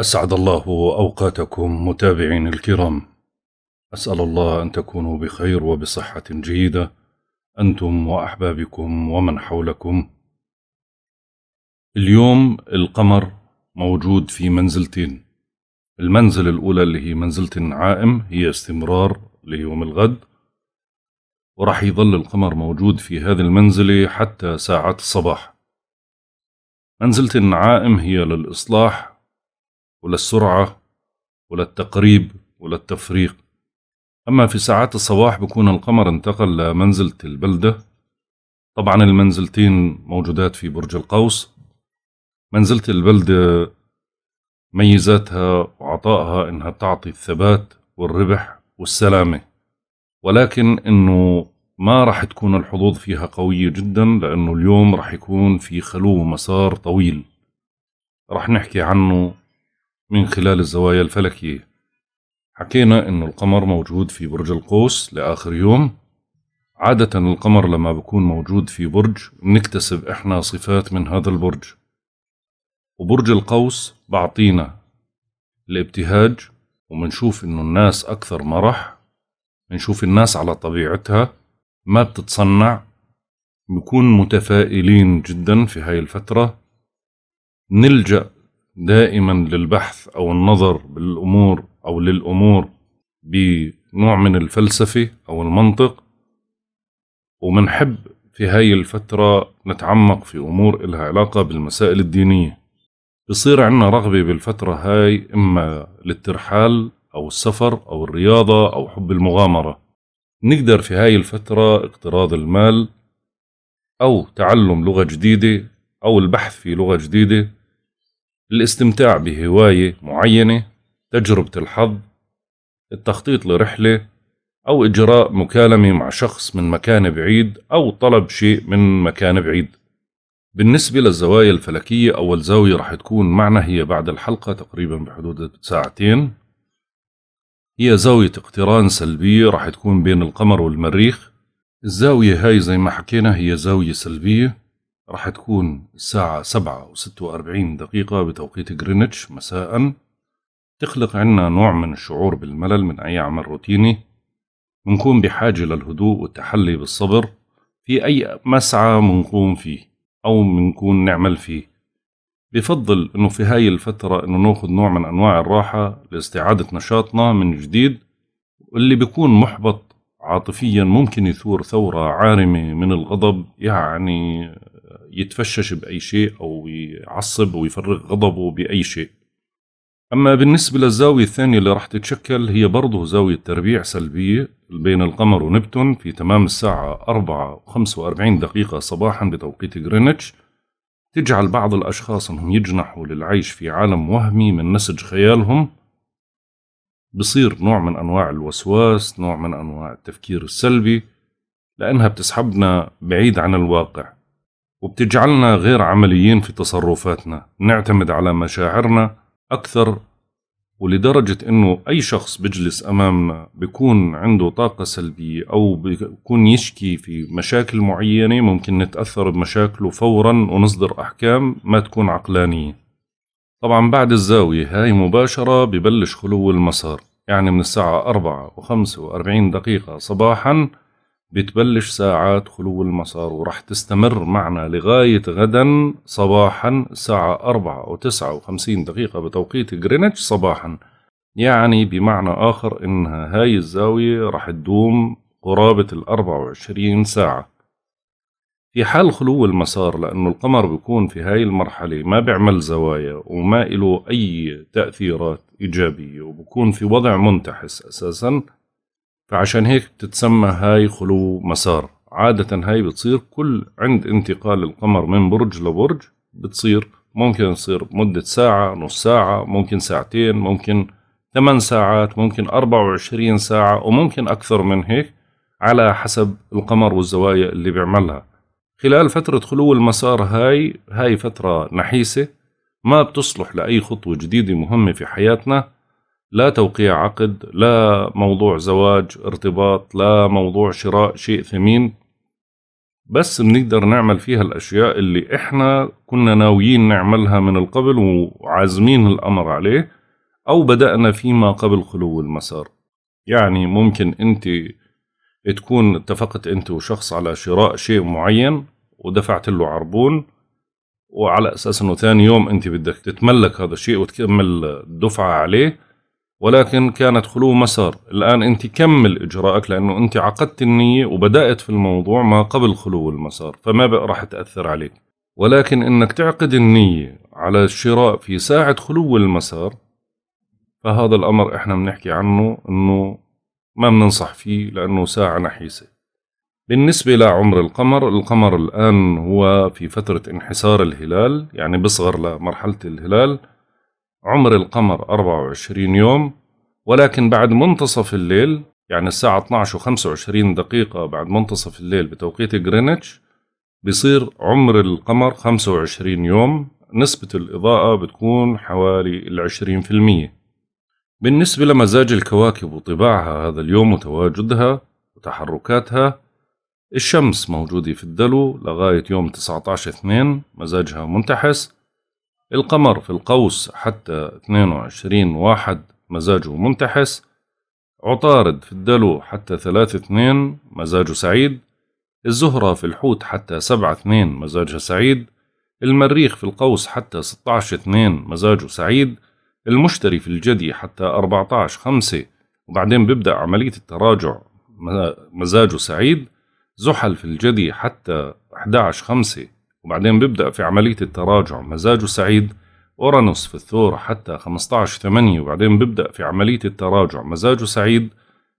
أسعد الله أوقاتكم متابعين الكرام أسأل الله أن تكونوا بخير وبصحة جيدة أنتم وأحبابكم ومن حولكم اليوم القمر موجود في منزلتين المنزل الأولى اللي هي منزلة النعائم هي استمرار ليوم الغد وراح يظل القمر موجود في هذه المنزلة حتى ساعة الصباح منزلة النعائم هي للإصلاح ولا السرعة ولا التقريب ولا التفريق أما في ساعات الصباح بكون القمر انتقل لمنزلة البلدة طبعا المنزلتين موجودات في برج القوس منزلة البلدة ميزاتها وعطائها إنها تعطي الثبات والربح والسلامة ولكن إنه ما راح تكون الحظوظ فيها قوية جدا لأنه اليوم راح يكون في خلو مسار طويل راح نحكي عنه من خلال الزوايا الفلكية حكينا إنه القمر موجود في برج القوس لآخر يوم عادة القمر لما بكون موجود في برج بنكتسب إحنا صفات من هذا البرج وبرج القوس بعطينا الابتهاج ومنشوف إنه الناس أكثر مرح بنشوف الناس على طبيعتها ما بتتصنع بنكون متفائلين جدا في هاي الفترة نلجأ دائما للبحث أو النظر بالأمور أو للأمور بنوع من الفلسفة أو المنطق ومنحب في هاي الفترة نتعمق في أمور إلها علاقة بالمسائل الدينية بصير عنا رغبة بالفترة هاي إما للترحال أو السفر أو الرياضة أو حب المغامرة نقدر في هاي الفترة اقتراض المال أو تعلم لغة جديدة أو البحث في لغة جديدة الاستمتاع بهواية معينة تجربة الحظ التخطيط لرحلة أو إجراء مكالمة مع شخص من مكان بعيد أو طلب شيء من مكان بعيد بالنسبة للزوايا الفلكية أول زاوية رح تكون معنا هي بعد الحلقة تقريبا بحدود ساعتين هي زاوية اقتران سلبية رح تكون بين القمر والمريخ الزاوية هاي زي ما حكينا هي زاوية سلبية راح تكون الساعة سبعة وستة وأربعين دقيقة بتوقيت غرينتش مساء تخلق عنا نوع من الشعور بالملل من أي عمل روتيني منكون بحاجة للهدوء والتحلي بالصبر في أي مسعى منقوم فيه أو منكون نعمل فيه بفضل أنه في هاي الفترة أنه ناخذ نوع من أنواع الراحة لاستعادة نشاطنا من جديد واللي بيكون محبط عاطفيا ممكن يثور ثورة عارمة من الغضب يعني يتفشش باي شيء او يعصب او يفرغ غضبه باي شيء اما بالنسبه للزاويه الثانيه اللي راح تتشكل هي برضه زاويه تربيع سلبيه بين القمر ونبتون في تمام الساعه 4 و45 دقيقه صباحا بتوقيت غرينتش تجعل بعض الاشخاص انهم يجنحوا للعيش في عالم وهمي من نسج خيالهم بصير نوع من انواع الوسواس نوع من انواع التفكير السلبي لانها بتسحبنا بعيد عن الواقع وبتجعلنا غير عمليين في تصرفاتنا نعتمد على مشاعرنا أكثر ولدرجة أنه أي شخص بجلس أمامنا بيكون عنده طاقة سلبية أو بيكون يشكي في مشاكل معينة ممكن نتأثر بمشاكله فورا ونصدر أحكام ما تكون عقلانية طبعا بعد الزاوية هاي مباشرة ببلش خلو المسار يعني من الساعة 4 و45 دقيقة صباحا بتبلش ساعات خلو المسار ورح تستمر معنا لغاية غدا صباحا الساعة أربعة أو وخمسين دقيقة بتوقيت جرينتش صباحا يعني بمعنى آخر إنها هاي الزاوية رح تدوم قرابة الأربعة وعشرين ساعة في حال خلو المسار لأنه القمر بيكون في هاي المرحلة ما بيعمل زوايا وما إله أي تأثيرات إيجابية وبكون في وضع منتحس أساساً فعشان هيك بتتسمى هاي خلو مسار عادة هاي بتصير كل عند انتقال القمر من برج لبرج بتصير ممكن تصير مدة ساعة نص ساعة ممكن ساعتين ممكن 8 ساعات ممكن 24 ساعة وممكن أكثر من هيك على حسب القمر والزوايا اللي بيعملها خلال فترة خلو المسار هاي هاي فترة نحيسة ما بتصلح لأي خطوة جديدة مهمة في حياتنا لا توقيع عقد لا موضوع زواج ارتباط لا موضوع شراء شيء ثمين بس بنقدر نعمل فيها الأشياء اللي إحنا كنا ناويين نعملها من القبل وعازمين الأمر عليه أو بدأنا فيما قبل خلو المسار يعني ممكن أنت تكون اتفقت أنت وشخص على شراء شيء معين ودفعت له عربون وعلى أساس أنه ثاني يوم أنت بدك تتملك هذا الشيء وتكمل الدفعة عليه ولكن كانت خلو مسار الآن أنت كمل إجراءك لأنه أنت عقدت النية وبدأت في الموضوع ما قبل خلو المسار فما راح تأثر عليك ولكن أنك تعقد النية على الشراء في ساعة خلو المسار فهذا الأمر إحنا بنحكي عنه أنه ما بننصح فيه لأنه ساعة نحيسة بالنسبة لعمر القمر القمر الآن هو في فترة انحسار الهلال يعني بصغر لمرحلة الهلال عمر القمر 24 يوم ولكن بعد منتصف الليل يعني الساعة 12 و 25 دقيقة بعد منتصف الليل بتوقيت جرينتش بيصير عمر القمر 25 يوم نسبة الإضاءة بتكون حوالي العشرين في المية بالنسبة لمزاج الكواكب وطباعها هذا اليوم وتواجدها وتحركاتها الشمس موجودة في الدلو لغاية يوم 19 2 مزاجها منتحس القمر في القوس حتى 22 واحد مزاجه منتحس عطارد في الدلو حتى 3 2 مزاجه سعيد الزهرة في الحوت حتى 7 2 مزاجها سعيد المريخ في القوس حتى 16 2 مزاجه سعيد المشتري في الجدي حتى 14 5 وبعدين بيبدأ عملية التراجع مزاجه سعيد زحل في الجدي حتى 11 5 وبعدين بيبدأ في عملية التراجع مزاجه سعيد أورانوس في الثور حتى 15 8 وبعدين بيبدأ في عملية التراجع مزاجه سعيد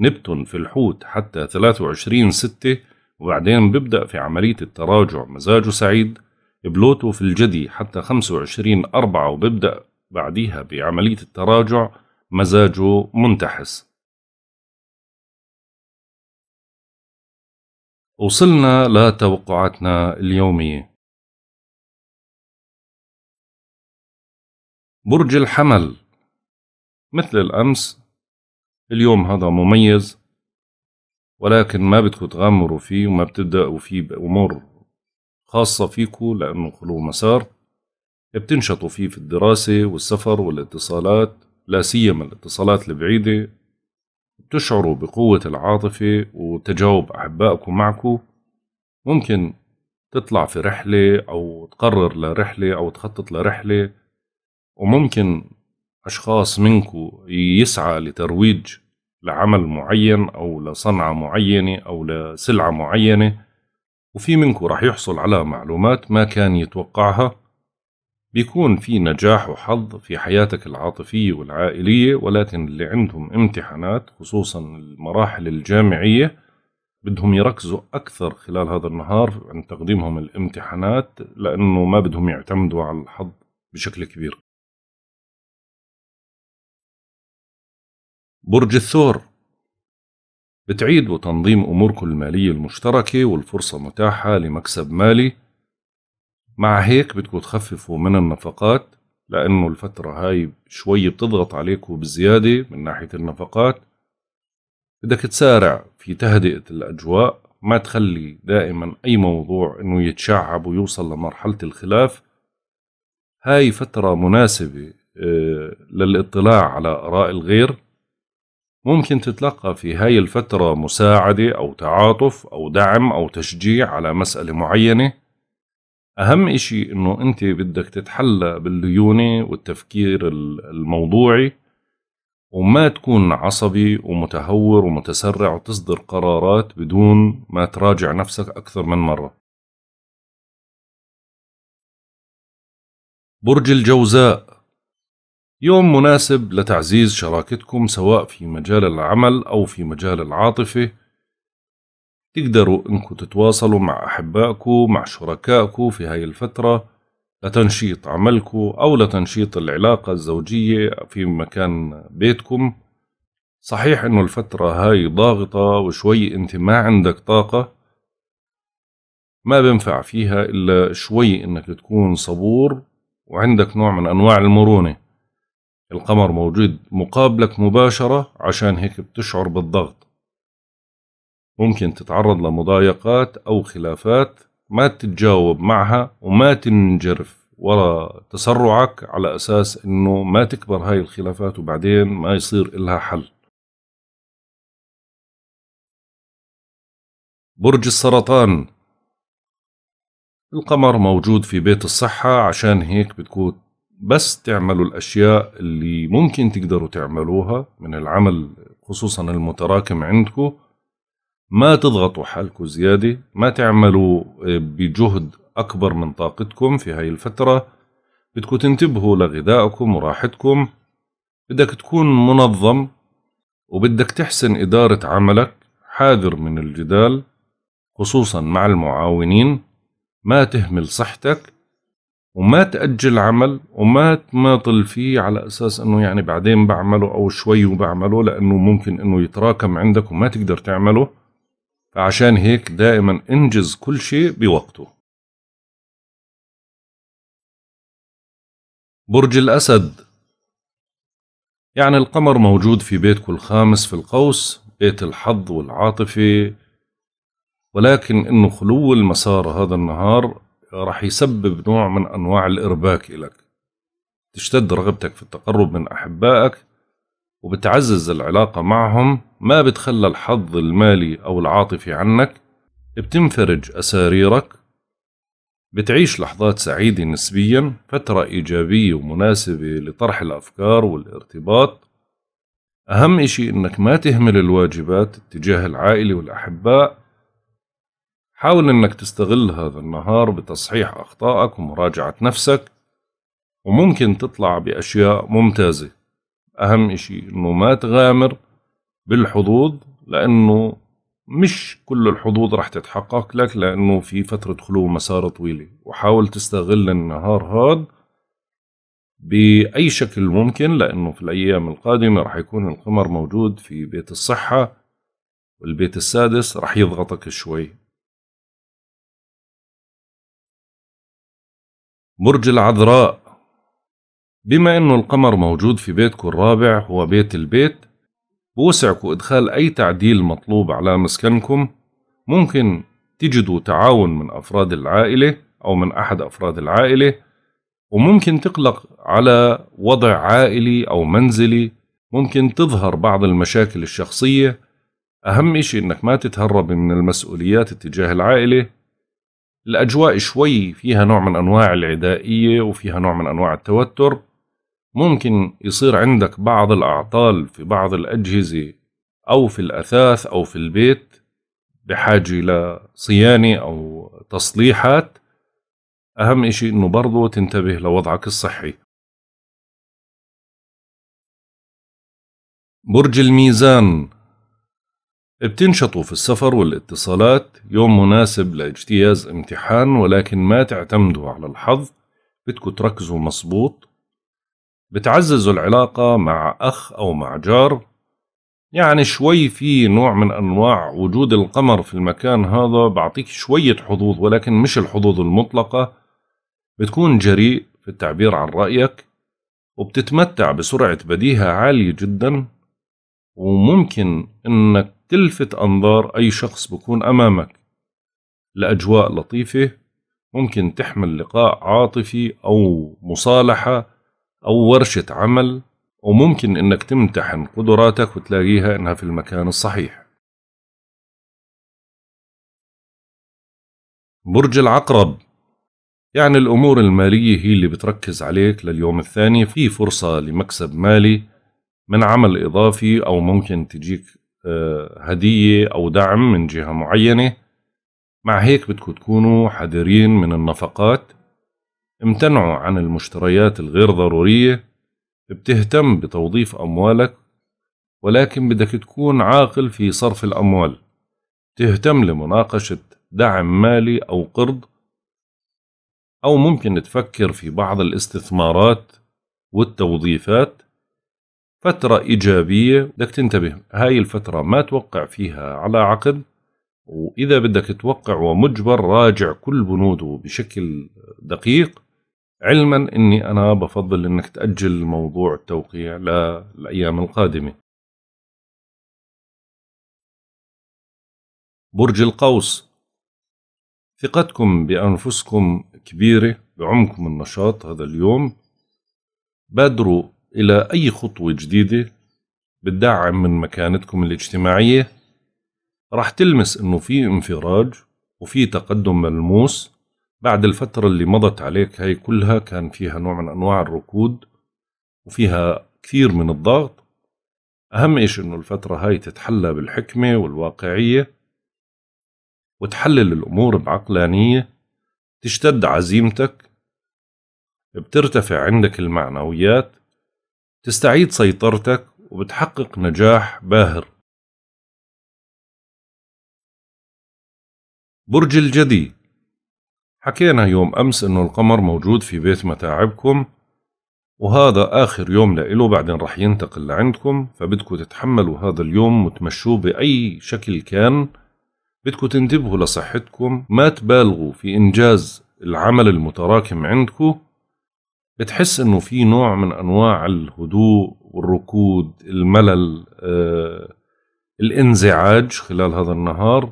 نبتون في الحوت حتى 23 6 وبعدين بيبدأ في عملية التراجع مزاجه سعيد بلوتو في الجدي حتى 25 4 وبيبدأ بعديها بعملية التراجع مزاجه منتحس وصلنا لتوقعاتنا اليومية برج الحمل مثل الأمس اليوم هذا مميز ولكن ما بدكم تغامروا فيه وما بتبدأوا فيه بأمور خاصة فيكم لأنه خلو مسار بتنشطوا فيه في الدراسة والسفر والاتصالات لا سيما الاتصالات البعيدة بتشعروا بقوة العاطفة وتجاوب أحبائكم معكم ممكن تطلع في رحلة أو تقرر لرحلة أو تخطط لرحلة وممكن أشخاص منكو يسعى لترويج لعمل معين أو لصنعة معينة أو لسلعة معينة وفي منكو راح يحصل على معلومات ما كان يتوقعها بيكون في نجاح وحظ في حياتك العاطفية والعائلية ولكن اللي عندهم امتحانات خصوصا المراحل الجامعية بدهم يركزوا أكثر خلال هذا النهار عن تقديمهم الامتحانات لأنه ما بدهم يعتمدوا على الحظ بشكل كبير برج الثور بتعيد وتنظيم أموركم المالية المشتركة والفرصة متاحة لمكسب مالي مع هيك بدكم تخففوا من النفقات لأنه الفترة هاي شوي بتضغط عليكم بزيادة من ناحية النفقات بدك تسارع في تهدئة الأجواء ما تخلي دائما أي موضوع أنه يتشعب ويوصل لمرحلة الخلاف هاي فترة مناسبة آه، للاطلاع على آراء الغير ممكن تتلقى في هاي الفترة مساعدة أو تعاطف أو دعم أو تشجيع على مسألة معينة أهم إشي إنه أنت بدك تتحلى بالليونة والتفكير الموضوعي وما تكون عصبي ومتهور ومتسرع وتصدر قرارات بدون ما تراجع نفسك أكثر من مرة برج الجوزاء يوم مناسب لتعزيز شراكتكم سواء في مجال العمل أو في مجال العاطفة تقدروا انكم تتواصلوا مع أحبائكم مع شركائكم في هاي الفترة لتنشيط عملكم أو لتنشيط العلاقة الزوجية في مكان بيتكم صحيح انه الفترة هاي ضاغطة وشوي انت ما عندك طاقة ما بنفع فيها إلا شوي إنك تكون صبور وعندك نوع من أنواع المرونة القمر موجود مقابلك مباشرة عشان هيك بتشعر بالضغط ممكن تتعرض لمضايقات أو خلافات ما تتجاوب معها وما تنجرف ورا تسرعك على أساس أنه ما تكبر هاي الخلافات وبعدين ما يصير إلها حل برج السرطان القمر موجود في بيت الصحة عشان هيك بتكون بس تعملوا الأشياء اللي ممكن تقدروا تعملوها من العمل خصوصا المتراكم عندكم ما تضغطوا حالكم زيادة ما تعملوا آه، بجهد أكبر من طاقتكم في هاي الفترة بدكم تنتبهوا لغذائكم وراحتكم بدك تكون منظم وبدك تحسن إدارة عملك حاذر من الجدال خصوصا مع المعاونين ما تهمل صحتك وما تأجل عمل وما تماطل فيه على أساس أنه يعني بعدين بعمله أو شوي وبعمله لأنه ممكن أنه يتراكم عندك وما تقدر تعمله فعشان هيك دائما انجز كل شيء بوقته برج الأسد يعني القمر موجود في بيتك الخامس في القوس بيت الحظ والعاطفة ولكن انه خلو المسار هذا النهار راح يسبب نوع من أنواع الإرباك إلك تشتد رغبتك في التقرب من أحبائك وبتعزز العلاقة معهم ما بتخلى الحظ المالي أو العاطفي عنك بتنفرج أساريرك بتعيش لحظات سعيدة نسبيا فترة إيجابية ومناسبة لطرح الأفكار والارتباط أهم إشي إنك ما تهمل الواجبات تجاه العائلة والأحباء حاول إنك تستغل هذا النهار بتصحيح أخطائك ومراجعة نفسك وممكن تطلع بأشياء ممتازة أهم إشي إنه ما تغامر بالحظوظ لأنه مش كل الحظوظ رح تتحقق لك لأنه في فترة خلو مسار طويلة وحاول تستغل النهار هاد بأي شكل ممكن لأنه في الأيام القادمة رح يكون القمر موجود في بيت الصحة والبيت السادس رح يضغطك شوي برج العذراء بما انه القمر موجود في بيتكم الرابع هو بيت البيت بوسعكم ادخال اي تعديل مطلوب على مسكنكم ممكن تجدوا تعاون من افراد العائله او من احد افراد العائله وممكن تقلق على وضع عائلي او منزلي ممكن تظهر بعض المشاكل الشخصيه اهم شيء انك ما تتهرب من المسؤوليات تجاه العائله الأجواء شوي فيها نوع من أنواع العدائية وفيها نوع من أنواع التوتر ممكن يصير عندك بعض الأعطال في بعض الأجهزة أو في الأثاث أو في البيت بحاجة لصيانة أو تصليحات أهم إشي إنه برضو تنتبه لوضعك الصحي برج الميزان بتنشطوا في السفر والاتصالات يوم مناسب لاجتياز امتحان ولكن ما تعتمدوا على الحظ بدكوا تركزوا مصبوط بتعززوا العلاقة مع أخ أو مع جار يعني شوي في نوع من أنواع وجود القمر في المكان هذا بعطيك شوية حظوظ ولكن مش الحظوظ المطلقة بتكون جريء في التعبير عن رأيك وبتتمتع بسرعة بديهة عالية جدا وممكن انك تلفت أنظار أي شخص بكون أمامك لأجواء لطيفة ممكن تحمل لقاء عاطفي أو مصالحة أو ورشة عمل وممكن إنك تمتحن قدراتك وتلاقيها إنها في المكان الصحيح برج العقرب يعني الأمور المالية هي اللي بتركز عليك لليوم الثاني في فرصة لمكسب مالي من عمل إضافي أو ممكن تجيك هدية أو دعم من جهة معينة مع هيك بدكم تكونوا حذرين من النفقات امتنعوا عن المشتريات الغير ضرورية بتهتم بتوظيف أموالك ولكن بدك تكون عاقل في صرف الأموال تهتم لمناقشة دعم مالي أو قرض أو ممكن تفكر في بعض الاستثمارات والتوظيفات فترة إيجابية بدك تنتبه هاي الفترة ما توقع فيها على عقد وإذا بدك توقع ومجبر راجع كل بنوده بشكل دقيق علما أني أنا بفضل أنك تأجل موضوع التوقيع للأيام القادمة برج القوس ثقتكم بأنفسكم كبيرة بعمكم النشاط هذا اليوم بادروا إلى أي خطوة جديدة بتدعم من مكانتكم الاجتماعية راح تلمس إنه في انفراج وفي تقدم ملموس بعد الفترة اللي مضت عليك هاي كلها كان فيها نوع من أنواع الركود وفيها كثير من الضغط أهم إيش إنه الفترة هاي تتحلى بالحكمة والواقعية وتحلل الأمور بعقلانية تشتد عزيمتك بترتفع عندك المعنويات تستعيد سيطرتك وبتحقق نجاح باهر برج الجدي حكينا يوم أمس أنه القمر موجود في بيت متاعبكم وهذا آخر يوم لإله بعدين رح ينتقل لعندكم فبدكوا تتحملوا هذا اليوم وتمشوه بأي شكل كان بدكوا تنتبهوا لصحتكم ما تبالغوا في إنجاز العمل المتراكم عندكم بتحس انه في نوع من انواع الهدوء والركود الملل آه، الانزعاج خلال هذا النهار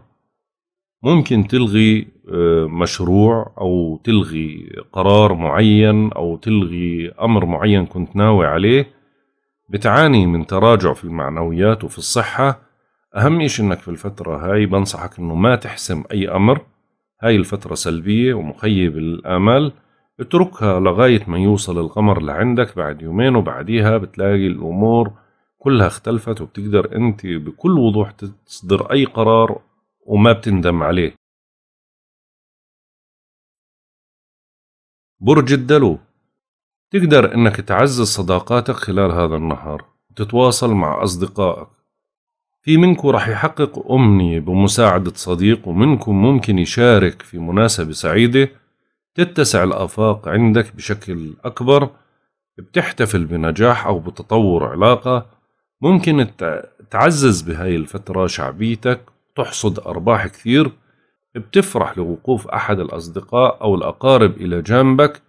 ممكن تلغي آه، مشروع او تلغي قرار معين او تلغي امر معين كنت ناوي عليه بتعاني من تراجع في المعنويات وفي الصحه اهم شيء انك في الفتره هاي بنصحك انه ما تحسم اي امر هاي الفتره سلبيه ومخيب الامال اتركها لغاية ما يوصل القمر لعندك بعد يومين وبعديها بتلاقي الأمور كلها اختلفت وبتقدر أنت بكل وضوح تصدر أي قرار وما بتندم عليه برج الدلو تقدر أنك تعزز صداقاتك خلال هذا النهار وتتواصل مع أصدقائك في منكم راح يحقق أمنية بمساعدة صديق ومنكم ممكن يشارك في مناسبة سعيدة تتسع الآفاق عندك بشكل أكبر بتحتفل بنجاح أو بتطور علاقة ممكن تعزز بهاي الفترة شعبيتك تحصد أرباح كثير بتفرح لوقوف أحد الأصدقاء أو الأقارب إلى جانبك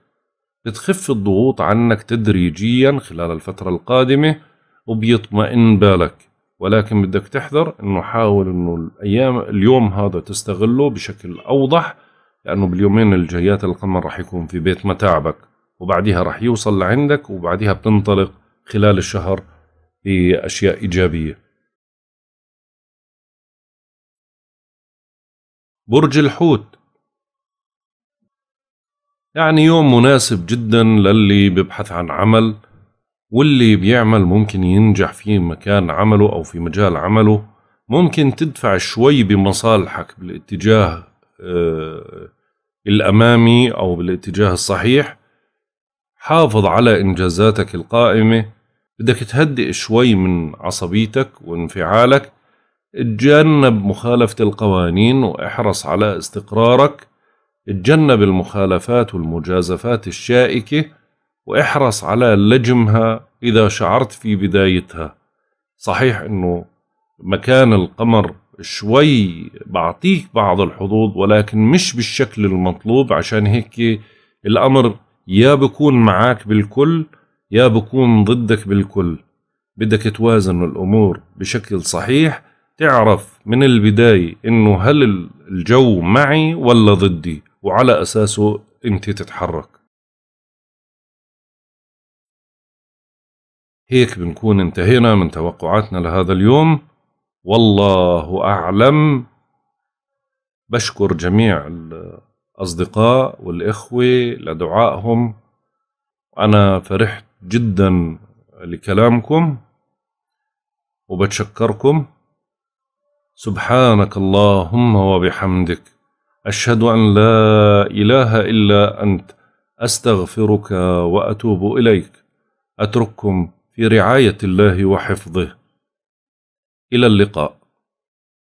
بتخف الضغوط عنك تدريجيا خلال الفترة القادمة وبيطمئن بالك ولكن بدك تحذر انه حاول انه الايام اليوم هذا تستغله بشكل اوضح لأنه باليومين الجايات القمر رح يكون في بيت متاعبك وبعدها رح يوصل لعندك وبعدها بتنطلق خلال الشهر بأشياء إيجابية برج الحوت يعني يوم مناسب جدا للي بيبحث عن عمل واللي بيعمل ممكن ينجح في مكان عمله أو في مجال عمله ممكن تدفع شوي بمصالحك بالاتجاه آه، الأمامي أو بالاتجاه الصحيح حافظ على إنجازاتك القائمة بدك تهدئ شوي من عصبيتك وانفعالك اتجنب مخالفة القوانين واحرص على استقرارك اتجنب المخالفات والمجازفات الشائكة واحرص على لجمها إذا شعرت في بدايتها صحيح أنه مكان القمر شوي بعطيك بعض الحظوظ ولكن مش بالشكل المطلوب عشان هيك الأمر يا بكون معاك بالكل يا بكون ضدك بالكل بدك توازن الأمور بشكل صحيح تعرف من البداية إنه هل الجو معي ولا ضدي وعلى أساسه أنت تتحرك هيك بنكون انتهينا من توقعاتنا لهذا اليوم والله أعلم بشكر جميع الأصدقاء والإخوة لدعائهم أنا فرحت جدا لكلامكم وبتشكركم سبحانك اللهم وبحمدك أشهد أن لا إله إلا أنت أستغفرك وأتوب إليك أترككم في رعاية الله وحفظه إلى اللقاء